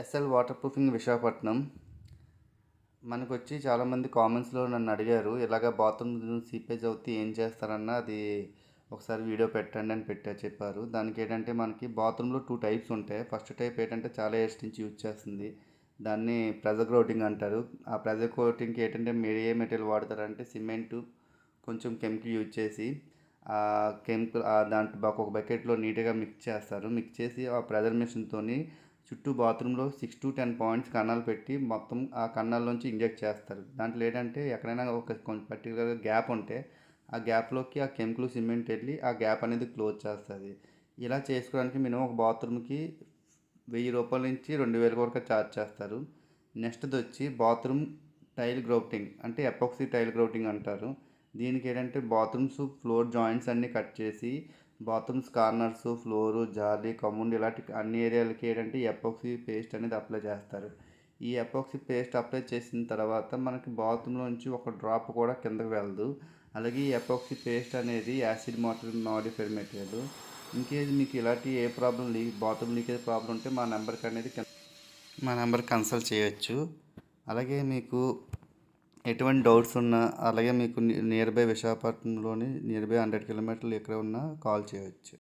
SL water proofing Visakhapatnam మనకు వచ్చి చాలామంది కామెంట్స్లో నన్ను అడిగారు ఇలాగ బాత్రూమ్ సీపేజ్ అవుతే ఏం చేస్తారన్న అది ఒకసారి వీడియో పెట్టండి అని పెట్టా చెప్పారు దానికి ఏంటంటే మనకి బాత్రూంలో టూ టైప్స్ ఉంటాయి ఫస్ట్ టైప్ ఏంటంటే చాలా ఇయర్స్ నుంచి యూజ్ చేస్తుంది దాన్ని ప్రెజర్ కోటింగ్ అంటారు ఆ ప్రెజర్ కోటింగ్కి ఏంటంటే మీరు ఏ మెటీరియల్ వాడతారంటే సిమెంటు కొంచెం కెమికల్ యూజ్ చేసి ఆ కెమికల్ దాంట్లో ఒక బకెట్లో నీట్గా మిక్స్ చేస్తారు మిక్స్ చేసి ఆ ప్రెజర్ మిషన్తో చుట్టూ బాత్రూంలో సిక్స్ టు టెన్ పాయింట్స్ కన్నాలు పెట్టి మొత్తం ఆ కన్నాల్లోంచి ఇంజెక్ట్ చేస్తారు దాంట్లో ఏంటంటే ఎక్కడైనా ఒక కొంచెం పర్టికులర్ గ్యాప్ ఉంటే ఆ గ్యాప్లోకి ఆ కెమికల్ సిమెంట్ వెళ్ళి ఆ గ్యాప్ అనేది క్లోజ్ చేస్తుంది ఇలా చేసుకోవడానికి మినిమం ఒక బాత్రూమ్కి వెయ్యి రూపాయల నుంచి రెండు వేల వరకు ఛార్జ్ చేస్తారు నెక్స్ట్ది వచ్చి బాత్రూమ్ టైల్ గ్రౌటింగ్ అంటే ఎపాక్సీ టైల్ గ్రౌటింగ్ అంటారు దీనికి ఏంటంటే బాత్రూమ్స్ ఫ్లోర్ జాయింట్స్ అన్నీ కట్ చేసి బాత్రూమ్స్ కార్నర్స్ ఫ్లోరు జాలి కమ్ముండి ఇలాంటి అన్ని ఏరియాలకి ఏంటంటే ఎపోక్సీ పేస్ట్ అనేది అప్లై చేస్తారు ఈ ఎపోక్సీ పేస్ట్ అప్లై చేసిన తర్వాత మనకి నుంచి ఒక డ్రాప్ కూడా కిందకు వెళ్ళదు అలాగే ఈ ఎపోక్సీ పేస్ట్ అనేది acid mortar modified material in case మీకు ఇలాంటి ఏ problem leak bathroom leakage problem ఉంటే మా నెంబర్కి అనేది మా నెంబర్ కన్సల్ట్ చేయొచ్చు అలాగే మీకు ఎటువంటి డౌట్స్ ఉన్నా అలాగే మీకు నియర్ బై విశాఖపట్నంలోని నియర్ బై హండ్రెడ్ కిలోమీటర్లు ఎక్కడ ఉన్నా కాల్ చేయవచ్చు